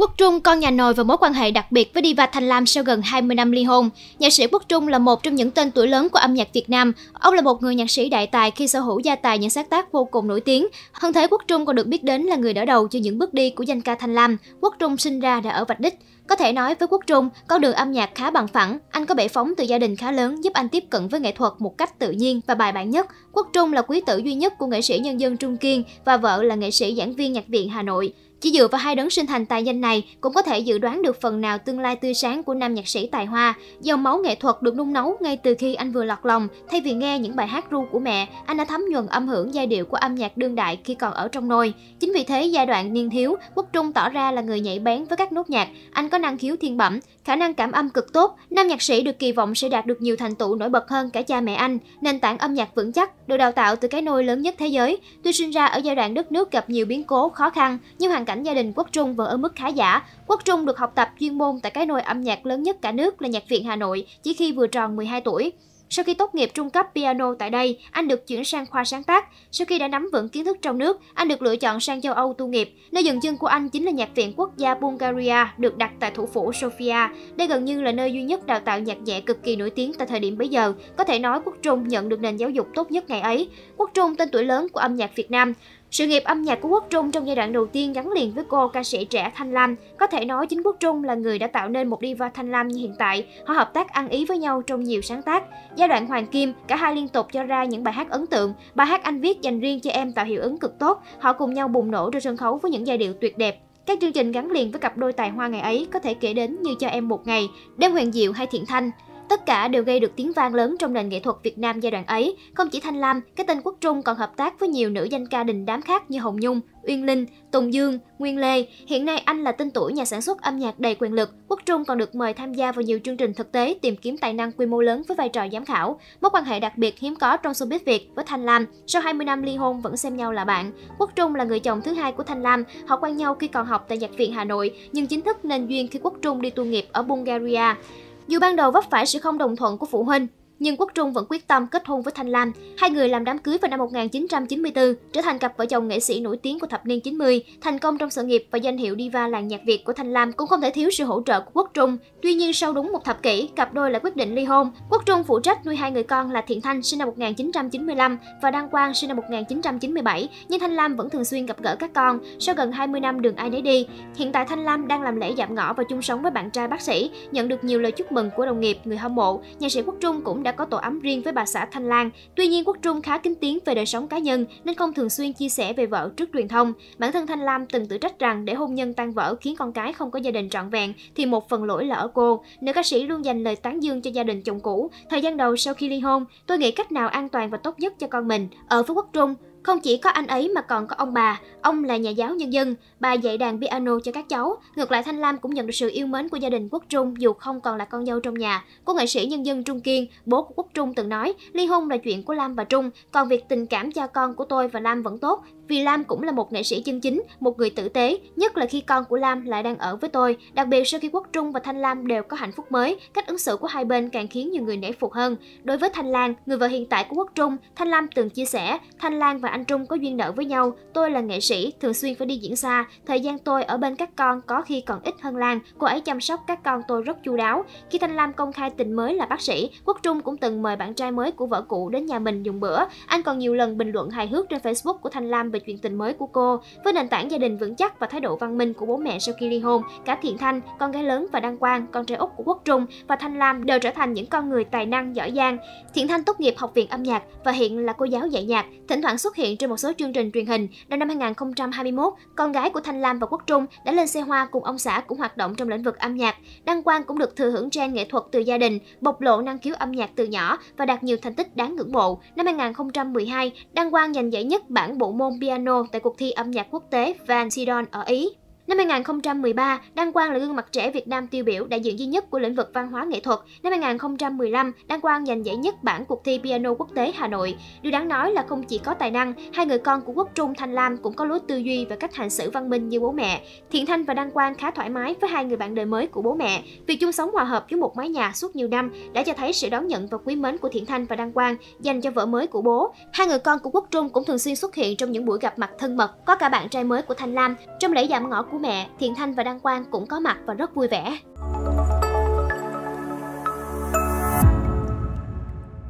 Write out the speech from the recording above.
Quốc Trung, con nhà nồi và mối quan hệ đặc biệt với diva Thanh Lam sau gần 20 năm ly hôn. Nhạc sĩ Quốc Trung là một trong những tên tuổi lớn của âm nhạc Việt Nam. Ông là một người nhạc sĩ đại tài khi sở hữu gia tài những sáng tác vô cùng nổi tiếng. Hơn thế Quốc Trung còn được biết đến là người đỡ đầu cho những bước đi của danh ca Thanh Lam. Quốc Trung sinh ra đã ở Vạch Đích. Có thể nói với Quốc Trung, con đường âm nhạc khá bằng phẳng, anh có bể phóng từ gia đình khá lớn giúp anh tiếp cận với nghệ thuật một cách tự nhiên và bài bản nhất. Quốc Trung là quý tử duy nhất của nghệ sĩ nhân dân Trung Kiên và vợ là nghệ sĩ giảng viên nhạc viện Hà Nội. Chỉ dựa vào hai đấng sinh thành tài danh này cũng có thể dự đoán được phần nào tương lai tươi sáng của nam nhạc sĩ tài hoa. Dòng máu nghệ thuật được nung nấu ngay từ khi anh vừa lọt lòng. Thay vì nghe những bài hát ru của mẹ, anh đã thấm nhuần âm hưởng giai điệu của âm nhạc đương đại khi còn ở trong nôi. Chính vì thế giai đoạn niên thiếu, Quốc Trung tỏ ra là người nhảy bén với các nốt nhạc. Anh có năng khiếu thiên bẩm, khả năng cảm âm cực tốt, nam nhạc sĩ được kỳ vọng sẽ đạt được nhiều thành tựu nổi bật hơn cả cha mẹ anh. Nền tảng âm nhạc vững chắc, được đào tạo từ cái nôi lớn nhất thế giới. Tuy sinh ra ở giai đoạn đất nước gặp nhiều biến cố, khó khăn, nhưng hoàn cảnh gia đình Quốc Trung vẫn ở mức khá giả. Quốc Trung được học tập chuyên môn tại cái nôi âm nhạc lớn nhất cả nước là Nhạc viện Hà Nội chỉ khi vừa tròn 12 tuổi. Sau khi tốt nghiệp trung cấp piano tại đây, anh được chuyển sang khoa sáng tác. Sau khi đã nắm vững kiến thức trong nước, anh được lựa chọn sang châu Âu tu nghiệp. Nơi dừng chân của anh chính là Nhạc viện Quốc gia Bulgaria, được đặt tại thủ phủ Sofia. Đây gần như là nơi duy nhất đào tạo nhạc nhẹ cực kỳ nổi tiếng tại thời điểm bấy giờ. Có thể nói Quốc Trung nhận được nền giáo dục tốt nhất ngày ấy. Quốc Trung tên tuổi lớn của âm nhạc Việt Nam. Sự nghiệp âm nhạc của Quốc Trung trong giai đoạn đầu tiên gắn liền với cô ca sĩ trẻ Thanh Lam. Có thể nói chính Quốc Trung là người đã tạo nên một diva Thanh Lam như hiện tại. Họ hợp tác ăn ý với nhau trong nhiều sáng tác. Giai đoạn Hoàng Kim, cả hai liên tục cho ra những bài hát ấn tượng. Bài hát anh viết dành riêng cho em tạo hiệu ứng cực tốt. Họ cùng nhau bùng nổ trên sân khấu với những giai điệu tuyệt đẹp. Các chương trình gắn liền với cặp đôi tài hoa ngày ấy có thể kể đến như Cho em một ngày, Đêm huyền diệu hay Thiện Thanh. Tất cả đều gây được tiếng vang lớn trong nền nghệ thuật Việt Nam giai đoạn ấy. Không chỉ Thanh Lam, cái tên Quốc Trung còn hợp tác với nhiều nữ danh ca đình đám khác như Hồng Nhung, Uyên Linh, Tùng Dương, Nguyên Lê. Hiện nay anh là tên tuổi nhà sản xuất âm nhạc đầy quyền lực. Quốc Trung còn được mời tham gia vào nhiều chương trình thực tế tìm kiếm tài năng quy mô lớn với vai trò giám khảo. Mối quan hệ đặc biệt hiếm có trong showbiz Việt với Thanh Lam. Sau 20 năm ly hôn vẫn xem nhau là bạn. Quốc Trung là người chồng thứ hai của Thanh Lam. Họ quen nhau khi còn học tại nhạc viện Hà Nội, nhưng chính thức nên duyên khi Quốc Trung đi tu nghiệp ở Bulgaria. Dù ban đầu vấp phải sự không đồng thuận của phụ huynh, nhưng Quốc Trung vẫn quyết tâm kết hôn với Thanh Lam. Hai người làm đám cưới vào năm 1994, trở thành cặp vợ chồng nghệ sĩ nổi tiếng của thập niên 90, thành công trong sự nghiệp và danh hiệu diva làng nhạc Việt của Thanh Lam cũng không thể thiếu sự hỗ trợ của Quốc Trung. Tuy nhiên sau đúng một thập kỷ, cặp đôi lại quyết định ly hôn. Quốc Trung phụ trách nuôi hai người con là Thiện Thanh sinh năm 1995 và Đăng Quang sinh năm 1997, nhưng Thanh Lam vẫn thường xuyên gặp gỡ các con. Sau gần 20 năm đường ai nấy đi, hiện tại Thanh Lam đang làm lễ giảm ngõ và chung sống với bạn trai bác sĩ, nhận được nhiều lời chúc mừng của đồng nghiệp, người hâm mộ. nhạc sĩ Quốc Trung cũng đã đã có tổ ấm riêng với bà xã Thanh Lan. Tuy nhiên, Quốc Trung khá kính tiếng về đời sống cá nhân nên không thường xuyên chia sẻ về vợ trước truyền thông. Bản thân Thanh Lam từng tự trách rằng để hôn nhân tan vỡ khiến con cái không có gia đình trọn vẹn thì một phần lỗi là ở cô. Nữ ca sĩ luôn dành lời tán dương cho gia đình chồng cũ. Thời gian đầu sau khi ly hôn, tôi nghĩ cách nào an toàn và tốt nhất cho con mình. Ở với Quốc Trung, không chỉ có anh ấy mà còn có ông bà, ông là nhà giáo nhân dân, bà dạy đàn piano cho các cháu. Ngược lại Thanh Lam cũng nhận được sự yêu mến của gia đình Quốc Trung dù không còn là con dâu trong nhà. Cô nghệ sĩ nhân dân Trung Kiên, bố của Quốc Trung từng nói, ly hôn là chuyện của Lam và Trung, còn việc tình cảm cha con của tôi và Lam vẫn tốt, vì Lam cũng là một nghệ sĩ chân chính, một người tử tế, nhất là khi con của Lam lại đang ở với tôi. Đặc biệt sau khi Quốc Trung và Thanh Lam đều có hạnh phúc mới, cách ứng xử của hai bên càng khiến nhiều người nể phục hơn. Đối với Thanh Lan, người vợ hiện tại của Quốc Trung, Thanh Lam từng chia sẻ, Thanh Lan và và anh Trung có duyên nợ với nhau. Tôi là nghệ sĩ, thường xuyên phải đi diễn xa. Thời gian tôi ở bên các con có khi còn ít hơn Lan. Cô ấy chăm sóc các con tôi rất chu đáo. Khi Thanh Lam công khai tình mới là bác sĩ, Quốc Trung cũng từng mời bạn trai mới của vợ cũ đến nhà mình dùng bữa. Anh còn nhiều lần bình luận hài hước trên Facebook của Thanh Lam về chuyện tình mới của cô. Với nền tảng gia đình vững chắc và thái độ văn minh của bố mẹ sau khi ly hôn, cả Thiện Thanh, con gái lớn và Đăng Quang, con trai út của Quốc Trung và Thanh Lam đều trở thành những con người tài năng giỏi giang. Thiện Thanh tốt nghiệp học viện âm nhạc và hiện là cô giáo dạy nhạc, thỉnh thoảng xuất hiện trên một số chương trình truyền hình, đầu năm 2021, con gái của Thanh Lam và Quốc Trung đã lên xe hoa cùng ông xã cũng hoạt động trong lĩnh vực âm nhạc. Đăng Quang cũng được thừa hưởng gen nghệ thuật từ gia đình, bộc lộ năng khiếu âm nhạc từ nhỏ và đạt nhiều thành tích đáng ngưỡng mộ. Năm 2012, Đăng Quang giành giải nhất bản bộ môn piano tại cuộc thi âm nhạc quốc tế Van Sidon ở Ý. Năm 2013, Đăng Quang là gương mặt trẻ Việt Nam tiêu biểu đại diện duy nhất của lĩnh vực văn hóa nghệ thuật. Năm 2015, Đăng Quang giành giải nhất bản cuộc thi piano quốc tế Hà Nội. Điều đáng nói là không chỉ có tài năng, hai người con của Quốc Trung Thanh Lam cũng có lối tư duy và cách hành xử văn minh như bố mẹ. Thiện Thanh và Đăng Quang khá thoải mái với hai người bạn đời mới của bố mẹ. Việc chung sống hòa hợp với một mái nhà suốt nhiều năm đã cho thấy sự đón nhận và quý mến của Thiện Thanh và Đăng Quang dành cho vợ mới của bố. Hai người con của Quốc Trung cũng thường xuyên xuất hiện trong những buổi gặp mặt thân mật, có cả bạn trai mới của Thanh Lam. Trong lễ giảm ngõ của của mẹ, Thiện Thanh và Đăng Quang cũng có mặt và rất vui vẻ.